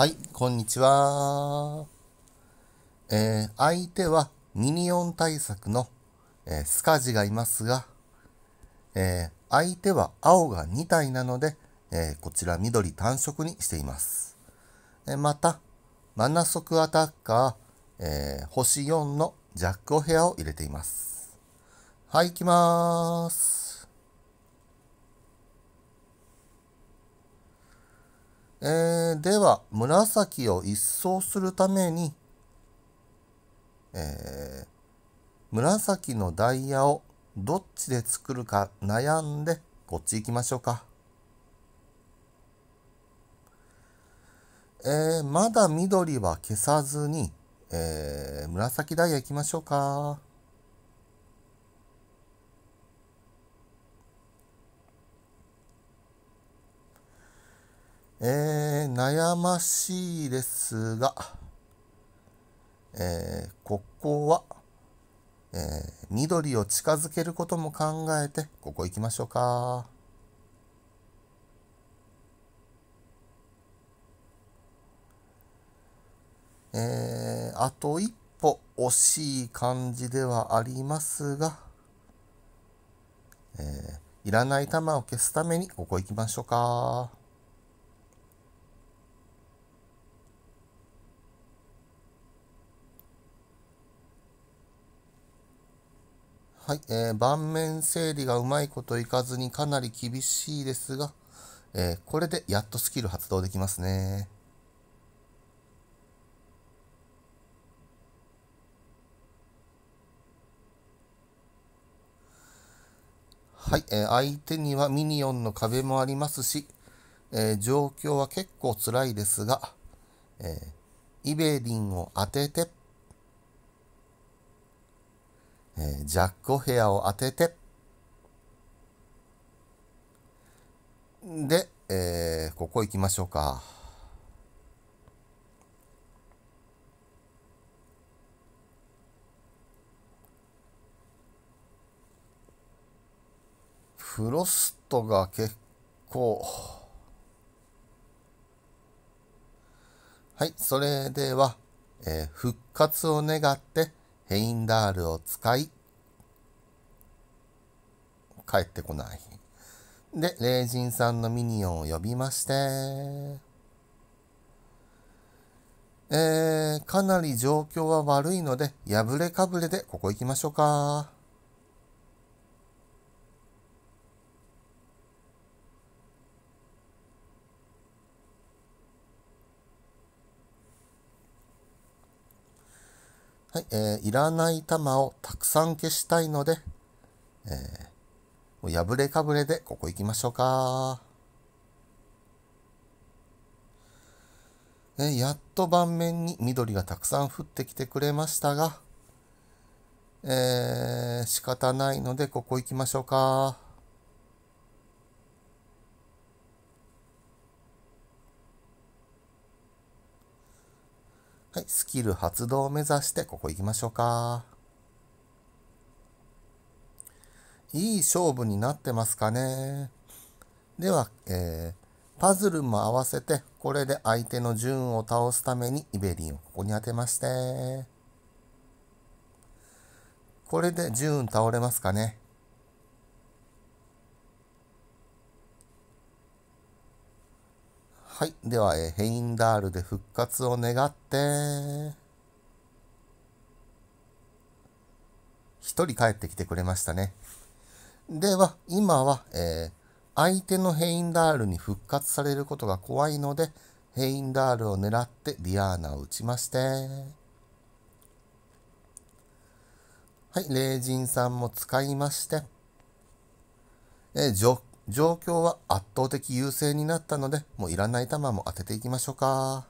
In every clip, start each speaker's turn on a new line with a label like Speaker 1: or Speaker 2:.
Speaker 1: はい、こんにちは。えー、相手はミニオン対策の、えー、スカジがいますが、えー、相手は青が2体なので、えこちら緑単色にしています。えまた、マナ速アタッカー、え星4のジャックオヘアを入れています。はい、行きまーす。えー、では、紫を一掃するために、えー、紫のダイヤをどっちで作るか悩んで、こっち行きましょうか。えー、まだ緑は消さずに、えー、紫ダイヤ行きましょうか。えー、悩ましいですが、えー、ここは、えー、緑を近づけることも考えて、ここ行きましょうか。えー、あと一歩惜しい感じではありますが、えー、いらない玉を消すためにここ行きましょうか。はい、えー、盤面整理がうまいこといかずにかなり厳しいですが、えー、これでやっとスキル発動できますね。はい、えー、相手にはミニオンの壁もありますし、えー、状況は結構辛いですが、えー、イベリンを当ててえー、ジャック・ヘアを当てて、で、えー、ここ行きましょうか。フロストが結構。はい、それでは、えー、復活を願って、ヘインダールを使い、帰ってこない。で、霊人さんのミニオンを呼びまして、えー、かなり状況は悪いので、破れかぶれでここ行きましょうか。はい、えー、いらない玉をたくさん消したいので、えー、もう破れかぶれでここ行きましょうか。ね、やっと盤面に緑がたくさん降ってきてくれましたが、えー、仕方ないのでここ行きましょうか。はい、スキル発動を目指してここ行きましょうか。いい勝負になってますかね。では、えー、パズルも合わせて、これで相手の順を倒すためにイベリンをここに当てまして、これで順倒れますかね。はい。では、えー、ヘインダールで復活を願って、一人帰ってきてくれましたね。では、今は、えー、相手のヘインダールに復活されることが怖いので、ヘインダールを狙ってディアーナを撃ちまして、はい、霊人さんも使いまして、えー、ジョッ状況は圧倒的優勢になったので、もういらない球も当てていきましょうか。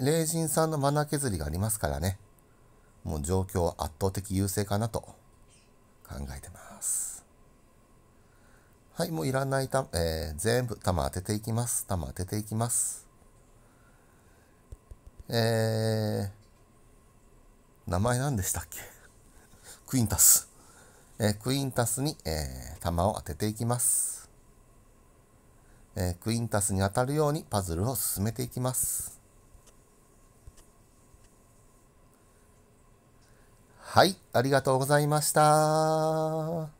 Speaker 1: 霊人さんのマナー削りがありますからね。もう状況は圧倒的優勢かなと考えてます。はい、もういらないた、えー、全部玉当てていきます。玉当てていきます。えー、名前何でしたっけクインタス。えクインタスに、えー、弾を当てていきます、えクインタスに当たるようにパズルを進めていきますはい、ありがとうございました。